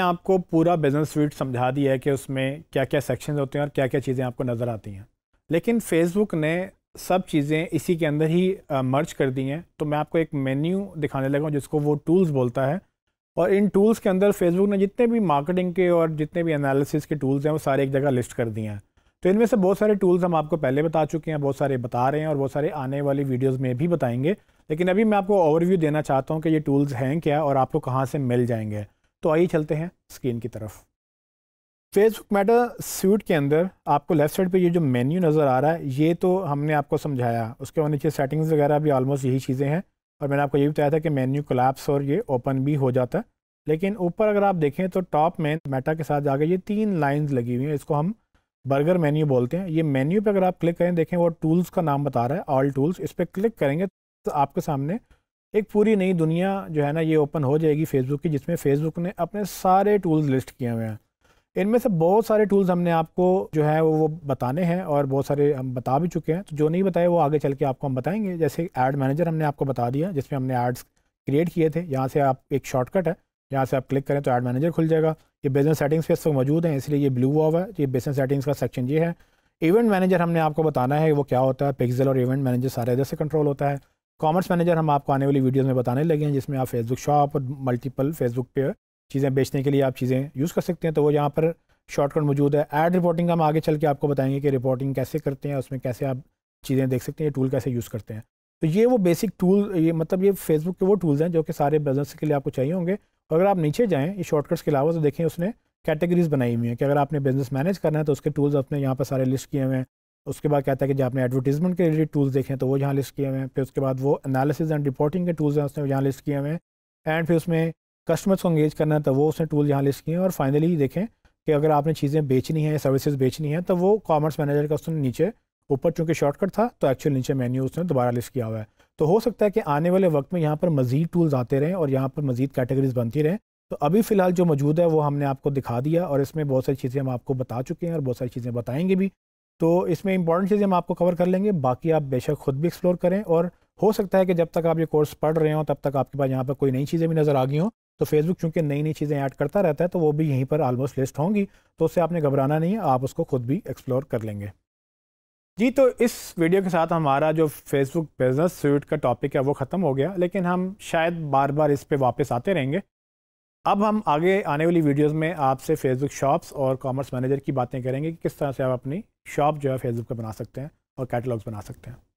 मैंने आपको पूरा बिजनेस स्वीट समझा दिया है कि उसमें क्या क्या सेक्शंस होते हैं और क्या क्या चीज़ें आपको नज़र आती हैं लेकिन फेसबुक ने सब चीज़ें इसी के अंदर ही मर्ज कर दी हैं तो मैं आपको एक मेन्यू दिखाने लगा हूँ जिसको वो टूल्स बोलता है और इन टूल्स के अंदर फेसबुक ने जितने भी मार्केटिंग के और जितने भी एनालिसिस के टूल्स हैं वो सारे एक जगह लिस्ट कर दिए हैं तो इनमें से बहुत सारे टूल्स हम आपको पहले बता चुके हैं बहुत सारे बता रहे हैं और बहुत सारे आने वाली वीडियोज़ में भी बताएंगे लेकिन अभी मैं आपको ओवरव्यू देना चाहता हूँ कि ये टूल्स हैं क्या और आपको कहाँ से मिल जाएंगे तो आइए चलते हैं स्क्रीन की तरफ फेसबुक मैटर सूट के अंदर आपको लेफ़्ट साइड पे ये जो मेन्यू नज़र आ रहा है ये तो हमने आपको समझाया उसके बाद नीचे सेटिंग्स वगैरह भी ऑलमोस्ट यही चीज़ें हैं और मैंने आपको ये भी बताया था कि मेन्यू कोलैप्स और ये ओपन भी हो जाता है लेकिन ऊपर अगर आप देखें तो टॉप में मेटा के साथ जाकर ये तीन लाइन्स लगी हुई हैं इसको हम बर्गर मेन्यू बोलते हैं ये मेन्यू पर अगर आप क्लिक करें देखें वो टूल्स का नाम बता रहा है ऑल टूल्स इस पर क्लिक करेंगे तो आपके सामने एक पूरी नई दुनिया जो है ना ये ओपन हो जाएगी फेसबुक की जिसमें फेसबुक ने अपने सारे टूल्स लिस्ट किए हुए हैं इनमें से बहुत सारे टूल्स हमने आपको जो है वो वो बताने हैं और बहुत सारे हम बता भी चुके हैं तो जो नहीं बताए वो आगे चल के आपको हम बताएंगे जैसे एड मैनेजर हमने आपको बता दिया जिसमें हमने एड्स क्रिएट किए थे यहाँ से आप एक शॉर्टकट है यहाँ से आप क्लिक करें तो एड मैनेजर खुल जाएगा ये बिजनेस सेटिंग्स पे इस वक्त मौजूद हैं इसलिए ये ब्लू हुआ है ये बिजनेस सेटिंग्स का सेक्शन ये है इवेंट मैनेजर हमने आपको बताना है वो क्या होता है पिक्सल और इवेंट मैनेजर सारे इधर से कंट्रोल होता है कॉमर्स मैनेजर हम आपको आने वाली वीडियोस में बताने लगे हैं जिसमें आप फेसबुक शॉप और मल्टीपल फेसबुक पे चीज़ें बेचने के लिए आप चीज़ें यूज़ कर सकते हैं तो वो यहाँ पर शॉर्टकट मौजूद है एड रिपोर्टिंग हम आगे चल के आपको बताएंगे कि रिपोर्टिंग कैसे करते हैं उसमें कैसे आप चीज़ें देख सकते हैं टूल कैसे यूज़ करते हैं तो ये वो बेसिक टूल ये मतलब ये फेसबुक के वो टूल्स हैं जो कि सारे बिजनेस के लिए आपको चाहिए होंगे और अगर आप नीचे जाएँ ये शॉर्टकट्स के अलावा तो देखें उसने कैटेगरीज बनाई हुई हैं कि अगर आपने बिज़नेस मैनेज करना है तो उसके टूल्स अपने यहाँ पर सारे लिस्ट किए हुए हैं उसके बाद कहता है कि जब आपने एडवर्टीजमेंट के रिलेटेड टूल्स देखें तो वो यहाँ लिस्ट किए हुए हैं फिर उसके बाद वो एनालिसिस एंड रिपोर्टिंग के टूल्स हैं उसने यहाँ लिस्ट किए हुए हैं एंड फिर उसमें कस्टमर्स को एंगेज करना है तो वो उसने टूल यहाँ लिस्ट किए हैं और फाइनली देखें कि अगर आपने चीज़ें बेचनी हैं सर्विसेज बेचनी हैं तो वो कॉमर्स मैनेजर का उसने नीचे ऊपर चूँकि शॉर्टकट था तो एक्चुअल नीचे मेन्यू उसने दोबारा लिस्ट किया हुआ है तो हो सकता है कि आने वाले वक्त में यहाँ पर मज़ीद टूल्स आते रहें और यहाँ पर मज़ीद कैटेगरीज बनती रहें तो अभी फ़िलहाल जो मौजूद है वो हमने आपको दिखा दिया और इसमें बहुत सारी चीज़ें हम आपको बता चुके हैं और बहुत सारी चीज़ें बताएंगे भी तो इसमें इंपॉर्टेंट चीज़ें हम आपको कवर कर लेंगे बाकी आप बेशक खुद भी एक्सप्लोर करें और हो सकता है कि जब तक आप ये कोर्स पढ़ रहे हो तब तक आपके पास यहाँ पर कोई नई चीज़ें भी नज़र आ गई हों तो फेसबुक चूंकि नई नई चीज़ें ऐड करता रहता है तो वो भी यहीं पर आलमोस्ट लिस्ट होंगी तो उससे आपने घबराना नहीं है आप उसको खुद भी एक्सप्लोर कर लेंगे जी तो इस वीडियो के साथ हमारा जो फेसबुक बिज़नेस स्वीट का टॉपिक है वो ख़त्म हो गया लेकिन हम शायद बार बार इस पर वापस आते रहेंगे अब हम आगे आने वाली वीडियोस में आपसे फेसबुक शॉप्स और कॉमर्स मैनेजर की बातें करेंगे कि किस तरह से आप अपनी शॉप जो है फेसबुक पर बना सकते हैं और कैटलॉग्स बना सकते हैं